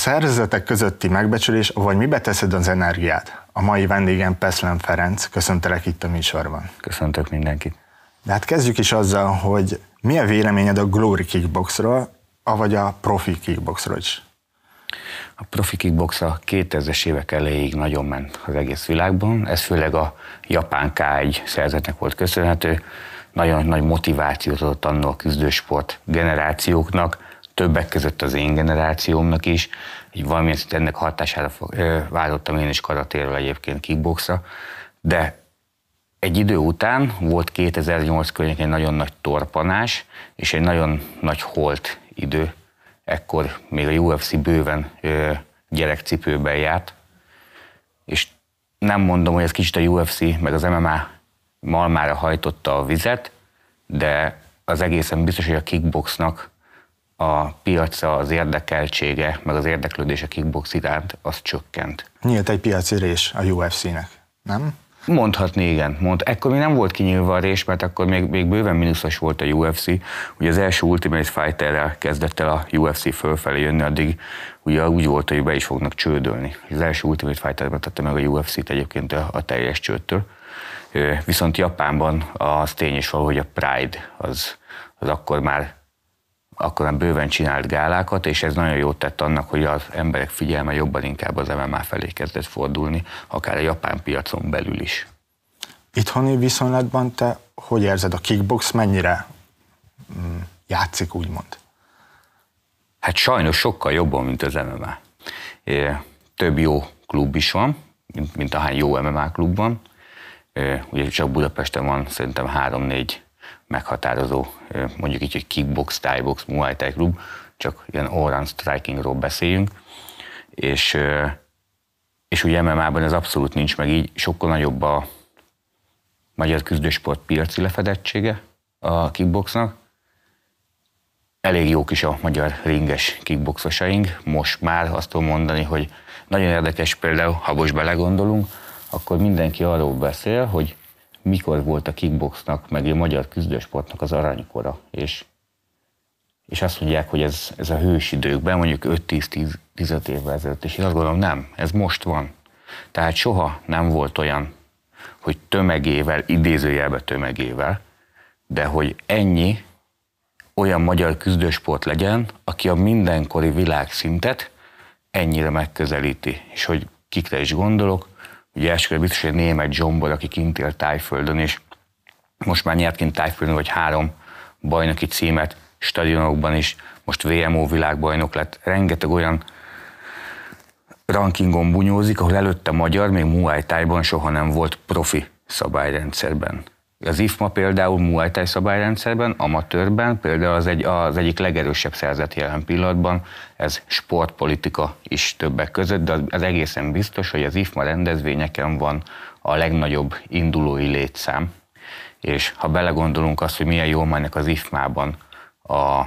szervezetek közötti megbecsülés, vagy mibe teszed az energiát? A mai vendégem Peszlen Ferenc, köszöntelek itt a műsorban. Köszöntök mindenkit. De hát kezdjük is azzal, hogy mi a véleményed a Glory Kickboxról, avagy a Profi Kickboxról is? A profi kickbox a 2000-es évek elejéig nagyon ment az egész világban, ez főleg a japán K1 szerzetnek volt köszönhető, nagyon nagy motivációt adott annak a küzdősport generációknak, többek között az én generációmnak is, így valamilyen szinten ennek hatására váltottam én is karatéről egyébként kickboxra, de egy idő után volt 2008 környékén egy nagyon nagy torpanás, és egy nagyon nagy holt idő. Ekkor még a UFC bőven ö, gyerekcipőben járt, és nem mondom, hogy ez kicsit a UFC, meg az MMA malmára hajtotta a vizet, de az egészen biztos, hogy a kickboxnak a piaca, az érdekeltsége, meg az a kickbox iránt, az csökkent. Nyílt egy piaci rés a UFC-nek, nem? Mondhatni, igen. Mond, ekkor még nem volt kinyílva a rés, mert akkor még, még bőven mínuszos volt a UFC. Ugye az első Ultimate Fighter-rel kezdett el a UFC fölfelé jönni, addig ugye úgy volt, hogy be is fognak csődölni. Az első Ultimate fighter tette meg a UFC-t egyébként a, a teljes csődtől. Viszont Japánban az tény is való, hogy a Pride az, az akkor már akkor már bőven csinált gálákat, és ez nagyon jót tett annak, hogy az emberek figyelme jobban inkább az MMA felé kezdett fordulni, akár a japán piacon belül is. Itthoni viszonylatban te hogy érzed, a kickbox mennyire mm, játszik, úgymond? Hát sajnos sokkal jobban, mint az MMA. Több jó klub is van, mint, mint ahány jó MMA klub van. Ugye csak Budapesten van szerintem három-négy meghatározó, mondjuk így, hogy kickbox, thaibox, muay thai klub, csak ilyen all-round strikingról beszéljünk, és, és ugye MMA-ban ez abszolút nincs meg így, sokkal nagyobb a magyar küzdősport piaci lefedettsége a kickboxnak, elég jók is a magyar ringes kickboxosaink. Most már azt tudom mondani, hogy nagyon érdekes például, ha most belegondolunk, akkor mindenki arról beszél, hogy mikor volt a kickboxnak, meg a magyar küzdősportnak az aranykora, és, és azt mondják, hogy ez, ez a hős időkben, mondjuk 5-10-15 évvel ezelőtt, és én azt gondolom, nem, ez most van. Tehát soha nem volt olyan, hogy tömegével, idézőjelbe tömegével, de hogy ennyi olyan magyar küzdősport legyen, aki a mindenkori világszintet ennyire megközelíti. És hogy kikre is gondolok, Ugye elsőre biztos, hogy német Zsombor, aki kint él Tájföldön, és most már nyert kint Tájföldön, vagy három bajnoki címet stadionokban is, most VMO világbajnok lett. Rengeteg olyan rankingon bunyózik, ahol előtte magyar, még Muay Thai-ban soha nem volt profi szabályrendszerben. Az IFMA például Muay szabályrendszerben, amatőrben, például az, egy, az egyik legerősebb szerzet jelen pillanatban, ez sportpolitika is többek között, de az egészen biztos, hogy az IFMA rendezvényeken van a legnagyobb indulói létszám. És ha belegondolunk azt, hogy milyen jól mennek az IFMA-ban a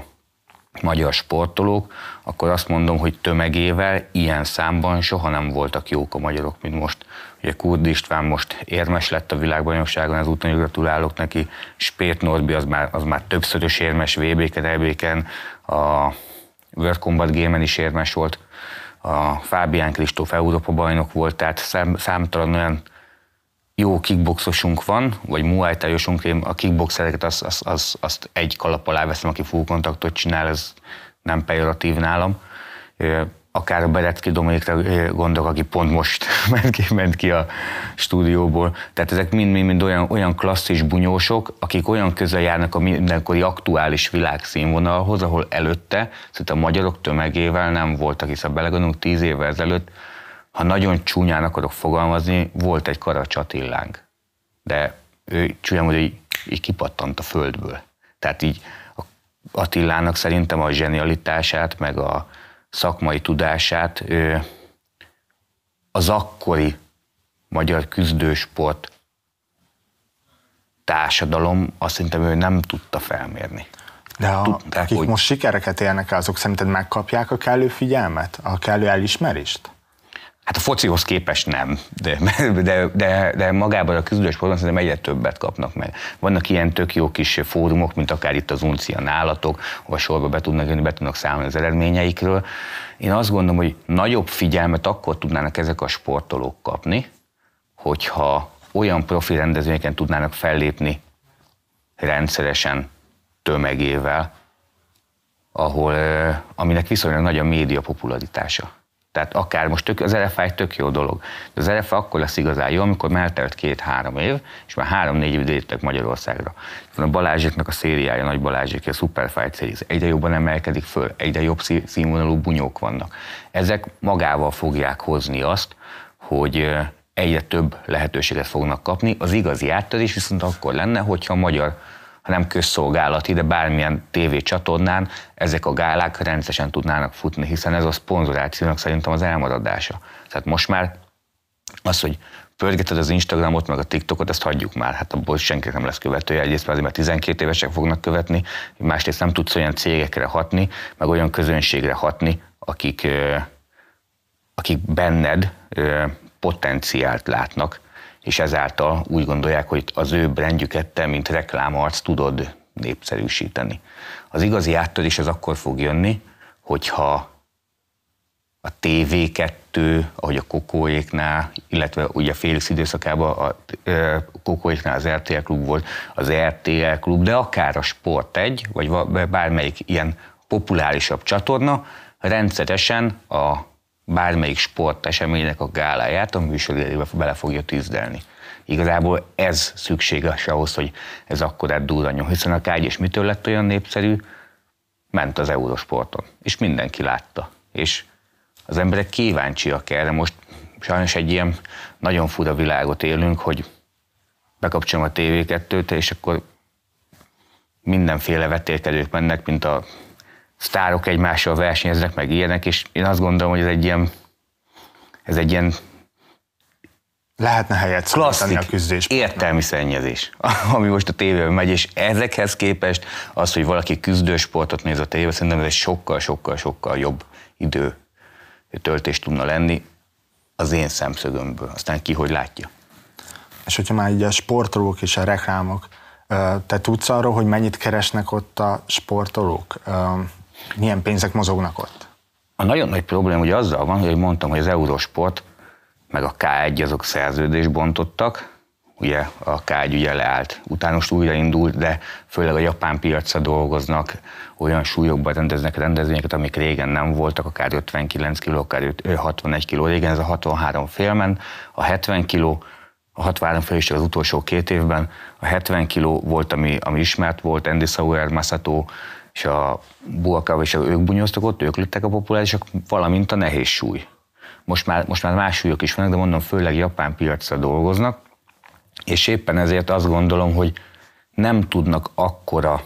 magyar sportolók, akkor azt mondom, hogy tömegével ilyen számban soha nem voltak jók a magyarok, mint most. Ugye Kurd István most érmes lett a világbajnokságon, ezúton gratulálok neki, Spét Norbi az már, az már többszörös érmes VB-ken, EB-ken, a World Combat Game-en is érmes volt, a Fábián Kristóf Európa bajnok volt, tehát szám, számtalan olyan jó kickboxosunk van, vagy muay thaiosunk, én a kickboxereket azt, azt, azt, azt egy kalap alá veszem, aki full kontaktot csinál, ez nem pejoratív nálam. Akár a Beretki Dominikra gondolok, aki pont most ment ki, ment ki a stúdióból. Tehát ezek mind-mind olyan, olyan klasszis bunyósok, akik olyan közel járnak a mindenkori aktuális világszínvonalhoz, ahol előtte, szóval a magyarok tömegével nem voltak, hiszen belegondolunk tíz évvel ezelőtt, ha nagyon csúnyán akarok fogalmazni, volt egy karacsatillánk, de ő csúnyán hogy így, így kipattant a földből. Tehát így Attilának szerintem a zsenialitását, meg a szakmai tudását ő az akkori magyar küzdősport társadalom azt szerintem ő nem tudta felmérni. De a, Tudták, akik hogy... most sikereket élnek azok szerinted megkapják a kellő figyelmet, a kellő elismerést? Hát a focihoz képest nem, de, de, de, de magában a küzdős sportban szerintem egyre többet kapnak meg. Vannak ilyen tök jó kis fórumok, mint akár itt az UNCIA nálatok, ahol sorba be tudnak jönni, be tudnak számolni az eredményeikről. Én azt gondolom, hogy nagyobb figyelmet akkor tudnának ezek a sportolók kapni, hogyha olyan profi rendezvényeken tudnának fellépni rendszeresen, tömegével, ahol, eh, aminek viszonylag nagy a média popularitása. Tehát akár most tök, az RFA egy tök jó dolog. De az RFA akkor lesz igazán jó, amikor eltelt két-három év, és már három-négy év jöttek Magyarországra. A Balázsiknak a szériája, Nagy Balázsik, a Superfight Series egyre jobban emelkedik föl, egyre jobb színvonalú bunyók vannak. Ezek magával fogják hozni azt, hogy egyre több lehetőséget fognak kapni. Az igazi áttörés viszont akkor lenne, hogyha a magyar hanem közszolgálati, de bármilyen csatornán ezek a gálák rendszeresen tudnának futni, hiszen ez a szponzorációnak szerintem az elmaradása. Tehát most már az, hogy pörgeted az Instagramot, meg a TikTokot, ezt hagyjuk már, hát abból senki nem lesz követője, egyrészt azért, mert 12 évesek fognak követni, másrészt nem tudsz olyan cégekre hatni, meg olyan közönségre hatni, akik, akik benned potenciált látnak, és ezáltal úgy gondolják, hogy az ő brandjüket te, mint reklámarc tudod népszerűsíteni. Az igazi áttörés az akkor fog jönni, hogyha a TV2, ahogy a kokóéknál, illetve ugye a Félix időszakában a kokóéknál az RTL klub volt, az RTL klub, de akár a Sport 1, vagy bármelyik ilyen populárisabb csatorna, rendszeresen a bármelyik sporteseménynek a gáláját a műsoridejébe bele fogja tűzdelni. Igazából ez szükséges ahhoz, hogy ez akkorát durranjon, hiszen a kágy és mitől lett olyan népszerű, ment az eurósporton, és mindenki látta. És az emberek kíváncsiak erre. Most sajnos egy ilyen nagyon fura világot élünk, hogy bekapcsolom a TV2-t, és akkor mindenféle vetélkedők mennek, mint a sztárok egymással versenyeznek, meg ilyenek, és én azt gondolom, hogy ez egy ilyen, ez egy ilyen lehetne helyet klasszik a küzdés. Értelmi szennyezés, ami most a tévében megy, és ezekhez képest az, hogy valaki küzdősportot néz a tévében, szerintem ez egy sokkal-sokkal-sokkal jobb idő töltést tudna lenni az én szemszögömből. Aztán ki hogy látja. És hogyha már így a sportolók és a reklámok, te tudsz arról, hogy mennyit keresnek ott a sportolók? Milyen pénzek mozognak ott? A nagyon nagy probléma ugye azzal van, hogy mondtam, hogy az Eurosport meg a K1 azok szerződést bontottak, ugye a K1 ugye leállt. Utána most újraindult, de főleg a japán piacra dolgoznak, olyan súlyokba rendeznek rendezvényeket, amik régen nem voltak, akár 59 kg, akár 61 kg. Régen ez a 63 félmen, a 70 kg, a 63 fél is az utolsó két évben, a 70 kg volt, ami, ami ismert volt, Andy Sauer, Masato, és a bulkava és ők bunyóztak ott, ők lettek a populárisak, valamint a nehéz súly. Most már, most már más súlyok is vannak, de mondom, főleg japán piacra dolgoznak, és éppen ezért azt gondolom, hogy nem tudnak akkora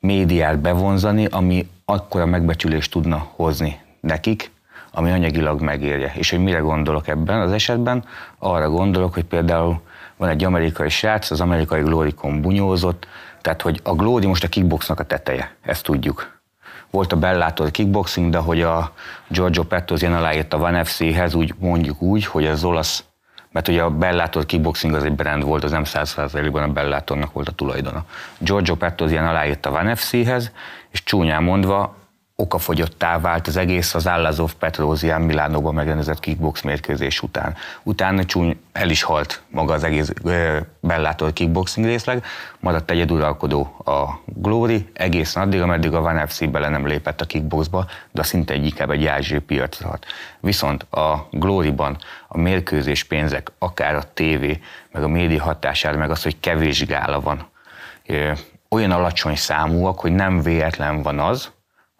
médiát bevonzani, ami akkora megbecsülést tudna hozni nekik, ami anyagilag megérje. És hogy mire gondolok ebben az esetben? Arra gondolok, hogy például van egy amerikai srác, az amerikai Glorikon bunyózott, tehát, hogy a Glódi most a kickboxnak a teteje, ezt tudjuk. Volt a a kickboxing, de hogy a Giorgio Pettozien aláírt a Van FC-hez, úgy mondjuk úgy, hogy az olasz, mert ugye a Bellator kickboxing az egy brand volt, az nem 100%-ban a Bellatornak volt a tulajdona. Giorgio Pettozien aláírt a Van FC-hez, és csúnyán mondva okafogyottá vált az egész az Állazov Petrózián Milánóban megrendezett kickbox mérkőzés után. Utána csúny el is halt maga az egész ö, Bellator kickboxing részleg, maradt egy uralkodó a Glory, egészen addig, ameddig a Van FC bele nem lépett a kickboxba, de szinte egy inkább egy ázsi piacra hat. Viszont a Gloryban a mérkőzés pénzek, akár a tévé, meg a média hatására, meg az, hogy kevés gála van, ö, olyan alacsony számúak, hogy nem véletlen van az,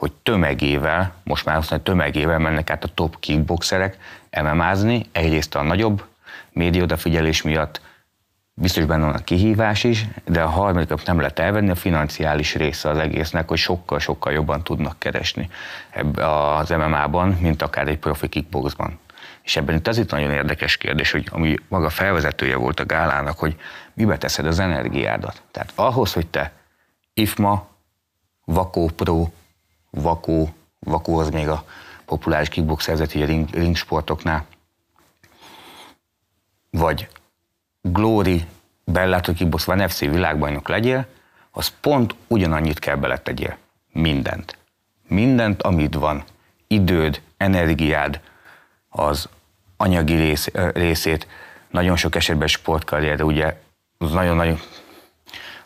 hogy tömegével, most már azt aztán tömegével mennek át a top kickboxerek MMA-zni, egyrészt a nagyobb média odafigyelés miatt, biztos benne van a kihívás is, de a harmadiknak nem lehet elvenni a financiális része az egésznek, hogy sokkal-sokkal jobban tudnak keresni ebbe az MMA-ban, mint akár egy profi kickboxban. És ebben itt az itt nagyon érdekes kérdés, hogy ami maga felvezetője volt a gálának, hogy mibe teszed az energiádat. Tehát ahhoz, hogy te IFMA, Vakó Pro, vakó, vakó az még a populáris szerzett, ugye ring, ringsportoknál, vagy Glory, bellátó kickbox, van FC világbajnok legyél, az pont ugyanannyit kell beletegyél. Mindent. Mindent, amit van. Időd, energiád, az anyagi rész, részét, nagyon sok esetben sportkarrier, de ugye az nagyon, nagyon,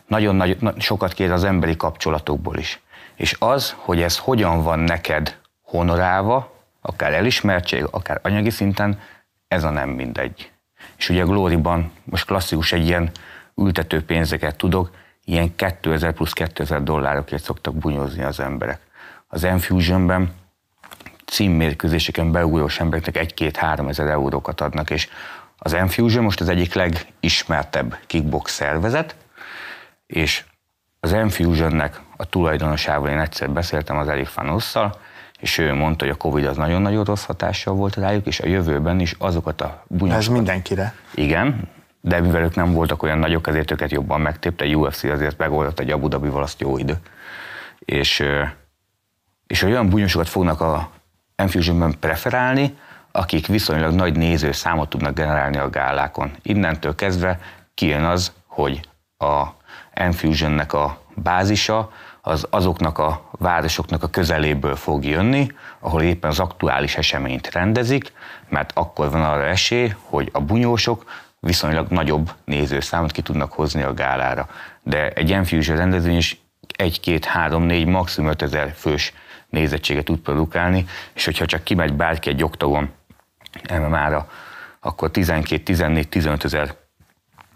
nagyon nagy, sokat kér az emberi kapcsolatokból is. És az, hogy ez hogyan van neked honorálva, akár elismertség, akár anyagi szinten, ez a nem mindegy. És ugye a Glóriban most klasszikus egy ilyen ültető pénzeket tudok, ilyen 2000 plusz 2000 dollárokért szoktak bunyózni az emberek. Az Enfusionben címmérkőzéseken beugrós embereknek 1-2-3 ezer eurókat adnak, és az Enfusion most az egyik legismertebb kickbox szervezet, és az Enfusionnek a tulajdonosával én egyszer beszéltem az Erik Fanosszal, és ő mondta, hogy a Covid az nagyon nagyon rossz hatással volt rájuk, és a jövőben is azokat a bunyósokat... Ez mindenkire. Igen, de mivel ők nem voltak olyan nagyok, ezért őket jobban megtépte, a UFC azért megoldott egy Abu dhabi azt jó idő. És, és olyan bunyosokat fognak a Enfusionben preferálni, akik viszonylag nagy számot tudnak generálni a gálákon. Innentől kezdve kijön az, hogy a Enfusionnek a bázisa az azoknak a városoknak a közeléből fog jönni, ahol éppen az aktuális eseményt rendezik, mert akkor van arra esély, hogy a bunyósok viszonylag nagyobb nézőszámot ki tudnak hozni a gálára. De egy Enfusion rendezvény is egy, két, három, négy, maximum 5000 fős nézettséget tud produkálni, és hogyha csak kimegy bárki egy oktagon eh, MMA-ra, akkor 12, 14, 15 ezer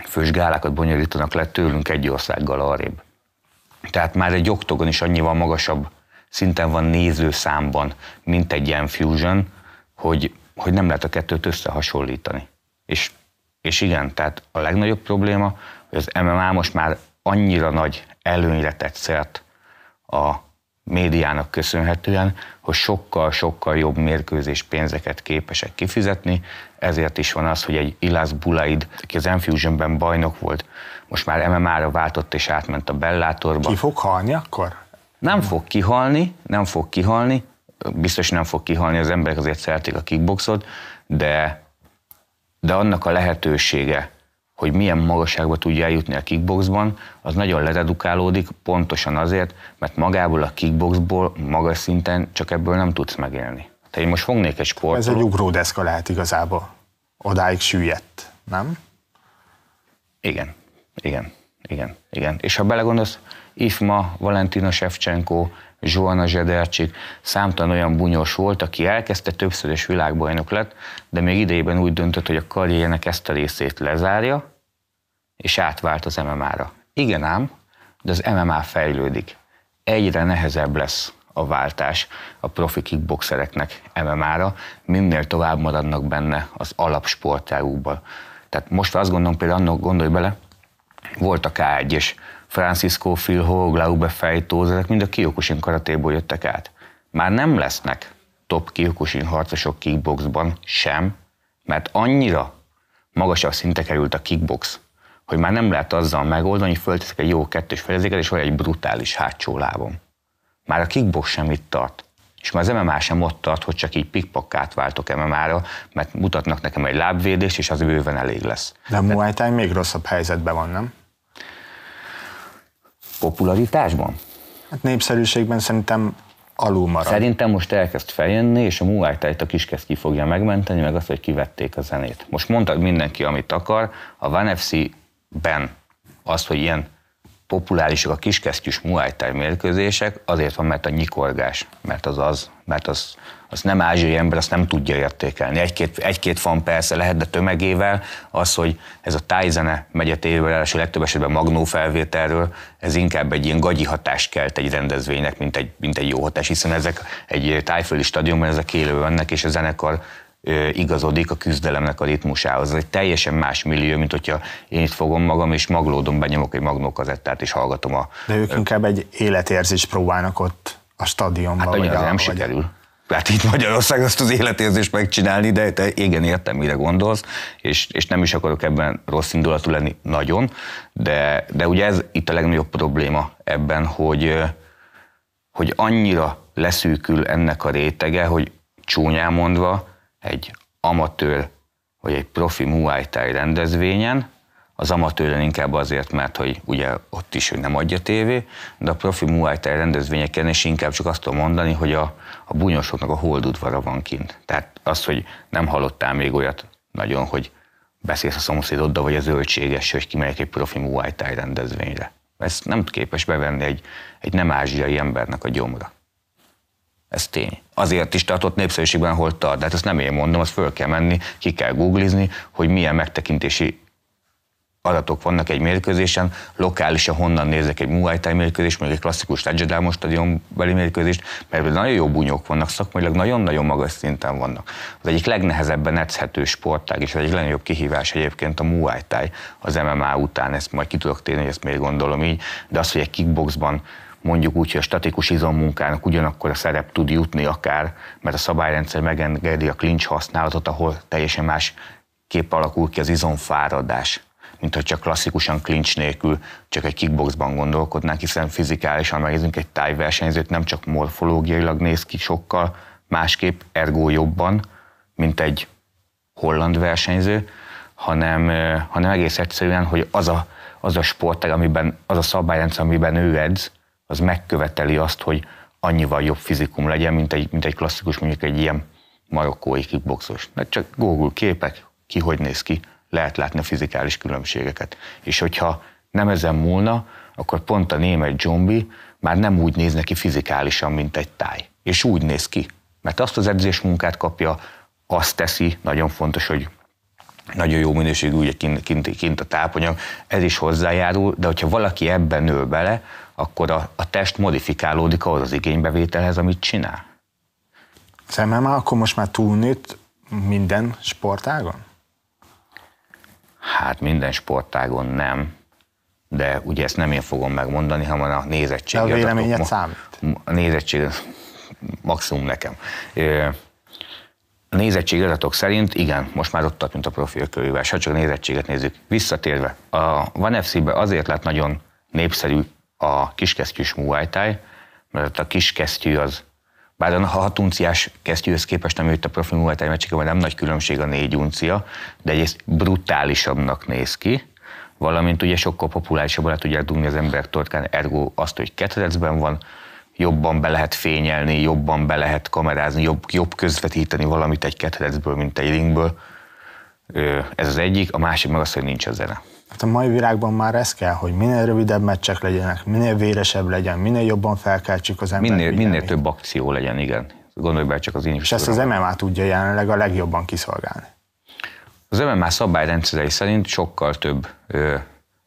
fős gálákat bonyolítanak le tőlünk egy országgal arrébb. Tehát már egy oktogon is annyival magasabb szinten van nézőszámban, mint egy ilyen Fusion, hogy, hogy nem lehet a kettőt összehasonlítani. És, és igen, tehát a legnagyobb probléma, hogy az MMA most már annyira nagy előnyre tett szert a médiának köszönhetően, hogy sokkal-sokkal jobb mérkőzés pénzeket képesek kifizetni, ezért is van az, hogy egy Ilász Bulaid, aki az Enfusionben bajnok volt, most már MMA-ra váltott és átment a Bellátorba. Ki fog halni akkor? Nem fog kihalni, nem fog kihalni, biztos nem fog kihalni, az emberek azért szeretik a kickboxot, de, de annak a lehetősége, hogy milyen magasságba tudja eljutni a kickboxban, az nagyon leredukálódik, pontosan azért, mert magából a kickboxból magas szinten csak ebből nem tudsz megélni. Tehát én most fognék egy sportot. Ez egy ugródeszka lehet igazából. Odáig süllyedt, nem? Igen. Igen, igen, igen. És ha belegondolsz, Ifma, Valentina Shevchenko, Zsolna Zsedercsik, számtalan olyan bunyos volt, aki elkezdte, többszörös világbajnok lett, de még idejében úgy döntött, hogy a karrierjének ezt a részét lezárja, és átvált az MMA-ra. Igen ám, de az MMA fejlődik. Egyre nehezebb lesz a váltás a profi kickboxereknek MMA-ra, minél tovább maradnak benne az alapsportágukban. Tehát most azt gondolom, például annak gondolj bele, voltak K1-es, Francisco Filho, Glaube Fejtó, ezek mind a Kyokushin karatéból jöttek át. Már nem lesznek top Kyokushin harcosok kickboxban sem, mert annyira magasabb szinte került a kickbox, hogy már nem lehet azzal megoldani, hogy fölteszek egy jó kettős fedezéket, és van egy brutális hátsó lábom. Már a kickbox sem itt tart és már az MMA sem ott tart, hogy csak így pikpakkát váltok MMA-ra, mert mutatnak nekem egy lábvédést, és az bőven elég lesz. De a Muay Thai még rosszabb helyzetben van, nem? Popularitásban? Hát népszerűségben szerintem alul marad. Szerintem most elkezd feljönni, és a Muay thai a kiskesz ki fogja megmenteni, meg azt, hogy kivették a zenét. Most mondtad mindenki, amit akar, a Van FC-ben azt, hogy ilyen populárisak a kiskesztyűs Muay Thai mérkőzések, azért van, mert a nyikorgás, mert az az, mert az, az nem ázsiai ember, azt nem tudja értékelni. Egy-két, egy-két fan persze lehet, de tömegével az, hogy ez a tájzene megy a a legtöbb esetben magnó felvételről, ez inkább egy ilyen gagyi hatást kelt egy rendezvénynek, mint egy, mint egy jó hatás, hiszen ezek egy tájföldi stadionban ezek élő vannak, és a zenekar igazodik a küzdelemnek a ritmusához. Ez egy teljesen más millió, mint hogyha én itt fogom magam, és maglódom, benyomok egy magnókazettát, és hallgatom a... De ők inkább egy életérzést próbálnak ott a stadionban. Hát vagy a, nem vagy... sikerül. Tehát itt Magyarország azt az életérzést megcsinálni, de te igen, értem, mire gondolsz, és, és nem is akarok ebben rossz indulatú lenni nagyon, de, de ugye ez itt a legnagyobb probléma ebben, hogy, hogy annyira leszűkül ennek a rétege, hogy csúnyán mondva, egy amatőr vagy egy profi Muay Thai rendezvényen, az amatőrön inkább azért, mert hogy ugye ott is nem adja tévé, de a profi Muay Thai rendezvényeken is inkább csak azt tudom mondani, hogy a, a bunyosoknak a holdudvara van kint. Tehát az, hogy nem hallottál még olyat nagyon, hogy beszélsz a szomszédoddal, vagy az zöldséges, hogy kimegyek egy profi Muay Thai rendezvényre. Ezt nem képes bevenni egy, egy nem ázsiai embernek a gyomra. Ez tény. Azért is tartott népszerűségben, hol tart. De hát ezt nem én mondom, azt föl kell menni, ki kell googlizni, hogy milyen megtekintési adatok vannak egy mérkőzésen, lokálisan honnan nézek egy Muay Thai mérkőzést, mondjuk egy klasszikus stadion beli mérkőzést, mert nagyon jó bunyók vannak, szakmailag nagyon-nagyon magas szinten vannak. Az egyik legnehezebben edzhető sportág, és az egyik legnagyobb kihívás egyébként a Muay Thai az MMA után, ezt majd ki tudok térni, hogy ezt még gondolom így, de az, hogy egy kickboxban mondjuk úgy, hogy a statikus izommunkának ugyanakkor a szerep tud jutni akár, mert a szabályrendszer megengedi a klincs használatot, ahol teljesen más kép alakul ki az izomfáradás mint hogy csak klasszikusan klincs nélkül, csak egy kickboxban gondolkodnánk, hiszen fizikálisan megnézünk egy tájversenyzőt, nem csak morfológiailag néz ki sokkal másképp, ergo jobban, mint egy holland versenyző, hanem, hanem egész egyszerűen, hogy az a, az a sportág, amiben, az a szabályrendszer, amiben ő edz, az megköveteli azt, hogy annyival jobb fizikum legyen, mint egy, mint egy klasszikus, mondjuk egy ilyen marokkói kickboxos. Mert csak Google képek, ki hogy néz ki, lehet látni a fizikális különbségeket. És hogyha nem ezen múlna, akkor pont a német zombi már nem úgy néz neki fizikálisan, mint egy táj. És úgy néz ki. Mert azt az edzés munkát kapja, azt teszi, nagyon fontos, hogy nagyon jó minőségű ugye kint, kint, kint a tápanyag, ez is hozzájárul, de hogyha valaki ebben nő bele, akkor a, a test modifikálódik ahhoz az igénybevételhez, amit csinál. Az MMA akkor most már túlnőtt minden sportágon? Hát minden sportágon nem, de ugye ezt nem én fogom megmondani, hanem a nézettség. De a véleményed adatok, számít? A nézettség maximum nekem. A nézettség adatok szerint igen, most már ott tart, mint a profi ha csak a nézettséget nézzük. Visszatérve, a Van FC-be azért lett nagyon népszerű a kiskesztyűs muájtáj, mert a kiskesztyű az, bár a hatunciás kesztyűhöz képest, ami itt a profi muájtáj meccsekben nem nagy különbség a négy uncia, de egyrészt brutálisabbnak néz ki, valamint ugye sokkal populárisabb lehet tudják dugni az ember torkán, ergo azt, hogy ketrecben van, jobban be lehet fényelni, jobban be lehet kamerázni, jobb, jobb közvetíteni valamit egy ketrecből, mint egy ringből. Ez az egyik, a másik meg az, hogy nincs a zene. Hát a mai világban már ez kell, hogy minél rövidebb meccsek legyenek, minél véresebb legyen, minél jobban felkeltsük az embert. Minél, minél több akció legyen, igen. Gondolj be csak az én És ezt az MMA tudja jelenleg a legjobban kiszolgálni. Az MMA szabályrendszerei szerint sokkal több ö,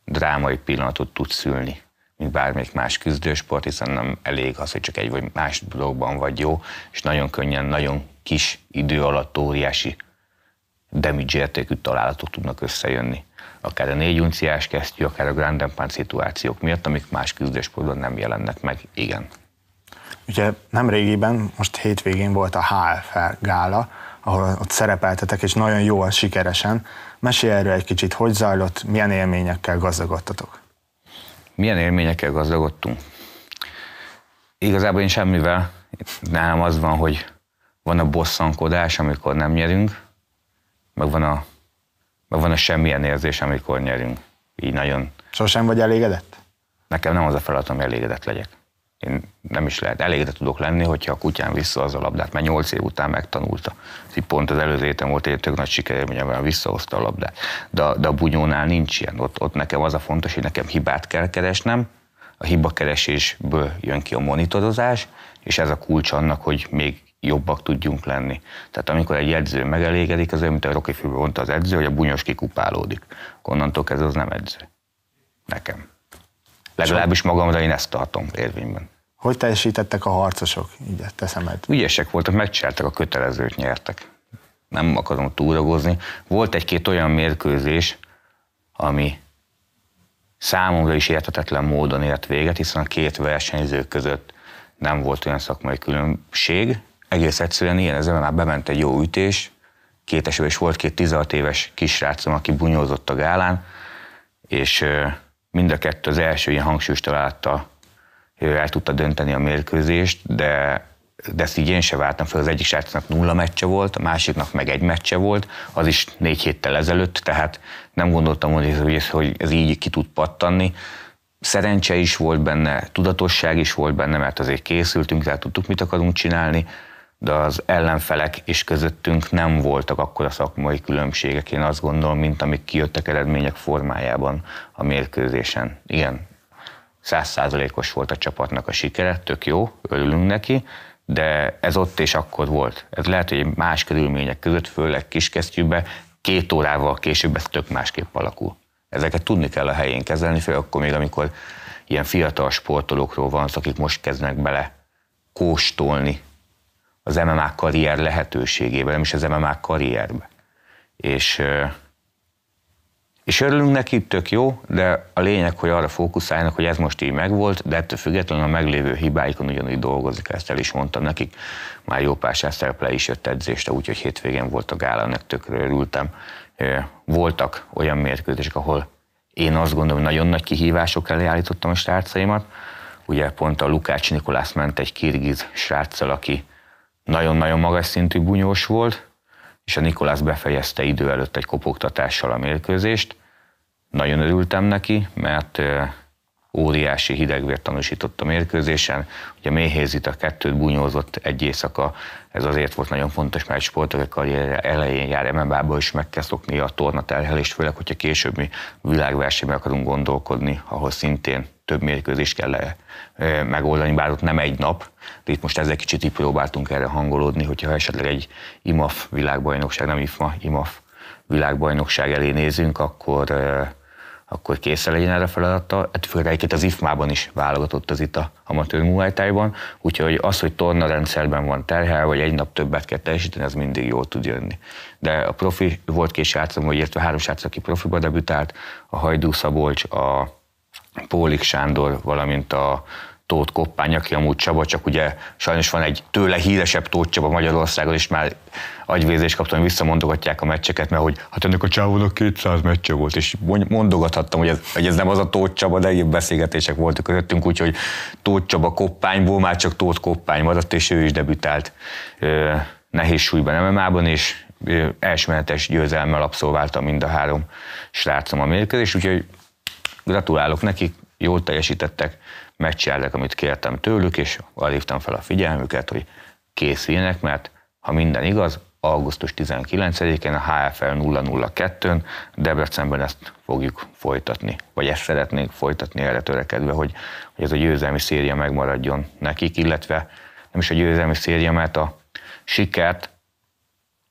drámai pillanatot tud szülni, mint bármelyik más küzdősport, hiszen nem elég az, hogy csak egy vagy más dologban vagy jó, és nagyon könnyen, nagyon kis idő alatt óriási damage értékű találatok tudnak összejönni. Akár a négy unciás kesztyű, akár a Grand Empan szituációk miatt, amik más küzdősportban nem jelennek meg. Igen. Ugye nem régiben, most hétvégén volt a HFL gála, ahol ott szerepeltetek, és nagyon jól, sikeresen. Mesélj erről egy kicsit, hogy zajlott, milyen élményekkel gazdagodtatok? Milyen élményekkel gazdagodtunk? Igazából én semmivel. Nálam az van, hogy van a bosszankodás, amikor nem nyerünk, meg van a, meg van a semmilyen érzés, amikor nyerünk. Így nagyon. Sosem vagy elégedett? Nekem nem az a feladatom, hogy elégedett legyek. Én nem is lehet. Elégedett tudok lenni, hogyha a kutyán vissza az a labdát, mert 8 év után megtanulta. Pont az előző héten volt egy tök nagy sikerélmény, amivel visszahozta a labdát. De, de a bunyónál nincs ilyen. Ott, ott nekem az a fontos, hogy nekem hibát kell keresnem, a hibakeresésből jön ki a monitorozás, és ez a kulcs annak, hogy még jobbak tudjunk lenni. Tehát amikor egy edző megelégedik, az olyan, mint a Rocky fülből mondta az edző, hogy a bunyos kikupálódik. Onnantól kezdve az nem edző. Nekem. Legalábbis magamra én ezt tartom érvényben. Hogy teljesítettek a harcosok? Így teszem el. Ügyesek voltak, megcsináltak a kötelezőt, nyertek. Nem akarom túlragozni. Volt egy-két olyan mérkőzés, ami számomra is értetetlen módon ért véget, hiszen a két versenyző között nem volt olyan szakmai különbség, egész egyszerűen ilyen ezzel már bement egy jó ütés, két esetben is volt két 16 éves kisrácom, aki bunyózott a gálán, és mind a kettő az első ilyen hangsúlyos találta, el tudta dönteni a mérkőzést, de de ezt így én se váltam fel, az egyik srácnak nulla meccse volt, a másiknak meg egy meccse volt, az is négy héttel ezelőtt, tehát nem gondoltam, hogy ez, hogy ez, hogy ez így ki tud pattanni. Szerencse is volt benne, tudatosság is volt benne, mert azért készültünk, tehát tudtuk, mit akarunk csinálni, de az ellenfelek és közöttünk nem voltak akkor a szakmai különbségek, én azt gondolom, mint amik kijöttek eredmények formájában a mérkőzésen. Igen, százszázalékos volt a csapatnak a sikere, tök jó, örülünk neki, de ez ott és akkor volt. Ez lehet, hogy más körülmények között, főleg kiskesztyűbe, két órával később ez tök másképp alakul. Ezeket tudni kell a helyén kezelni, főleg akkor még, amikor ilyen fiatal sportolókról van, akik most kezdnek bele kóstolni az MMA karrier lehetőségével, nem is az MMA karrierbe. És, és örülünk neki, tök jó, de a lényeg, hogy arra fókuszáljanak, hogy ez most így megvolt, de ettől függetlenül a meglévő hibáikon ugyanúgy dolgozik, ezt el is mondtam nekik. Már jó pár szerple is jött edzésre, úgyhogy hétvégén volt a gála, ennek tökre örültem. Voltak olyan mérkőzések, ahol én azt gondolom, hogy nagyon nagy kihívások elé állítottam a srácaimat. Ugye pont a Lukács Nikolász ment egy kirgiz sráccal, aki nagyon-nagyon magas szintű bunyós volt, és a Nikolász befejezte idő előtt egy kopogtatással a mérkőzést. Nagyon örültem neki, mert óriási hidegvért tanúsított a mérkőzésen. Ugye Méhézit a kettőt bunyózott egy éjszaka, ez azért volt nagyon fontos, mert egy sportolók karrierje elején jár mma is meg kell szokni a torna terhelést, főleg, hogyha későbbi világversenybe akarunk gondolkodni, ahol szintén több mérkőzés kell -e megoldani, bár ott nem egy nap, de itt most ezzel kicsit így próbáltunk erre hangolódni, hogyha esetleg egy IMAF világbajnokság, nem IFMA, IMAF világbajnokság elé nézünk, akkor, eh, akkor készen legyen erre feladata. Hát főleg egyébként az IFMA-ban is válogatott az itt a amatőr Muay úgyhogy az, hogy torna rendszerben van terhel, vagy egy nap többet kell teljesíteni, az mindig jól tud jönni. De a profi volt két srácom, vagy illetve három srác, aki profiba debütált, a Hajdú Szabolcs, a Pólik Sándor, valamint a Tóth Koppány, aki amúgy Csaba, csak ugye sajnos van egy tőle híresebb Tóth Csaba Magyarországon, és már agyvérzést kaptam, hogy visszamondogatják a meccseket, mert hogy hát ennek a csávónak 200 meccse volt, és mondogathattam, hogy ez, hogy ez nem az a Tóth Csaba, de ilyen beszélgetések voltak közöttünk, úgyhogy Tóth Csaba Koppányból már csak Tóth Koppány maradt, és ő is debütált nehéz súlyban MMA-ban, és elsőmenetes győzelmmel abszolváltam mind a három srácom a mérkőzés, úgyhogy Gratulálok nekik, jól teljesítettek, megcsinálták, amit kértem tőlük, és arra hívtam fel a figyelmüket, hogy készüljenek, mert ha minden igaz, augusztus 19-én a HFL 002-n Debrecenben ezt fogjuk folytatni, vagy ezt szeretnénk folytatni erre törekedve, hogy, hogy ez a győzelmi széria megmaradjon nekik, illetve nem is a győzelmi széria, mert a sikert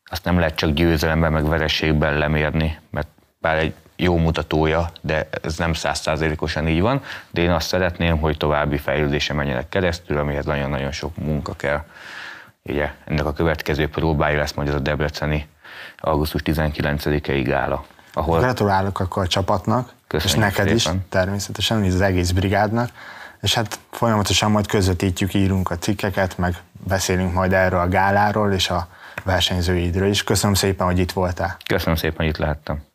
azt nem lehet csak győzelemben, meg vereségben lemérni, mert bár egy jó mutatója, de ez nem százszázalékosan így van, de én azt szeretném, hogy további fejlődése menjenek keresztül, amihez nagyon-nagyon sok munka kell. Ugye ennek a következő próbája lesz majd ez a debreceni augusztus 19 ei gála. Ahol... Gratulálok akkor a csapatnak, Köszönjük és neked szépen. is természetesen, az egész brigádnak, és hát folyamatosan majd közvetítjük, írunk a cikkeket, meg beszélünk majd erről a gáláról és a versenyzőidről is. Köszönöm szépen, hogy itt voltál. Köszönöm szépen, hogy itt láttam.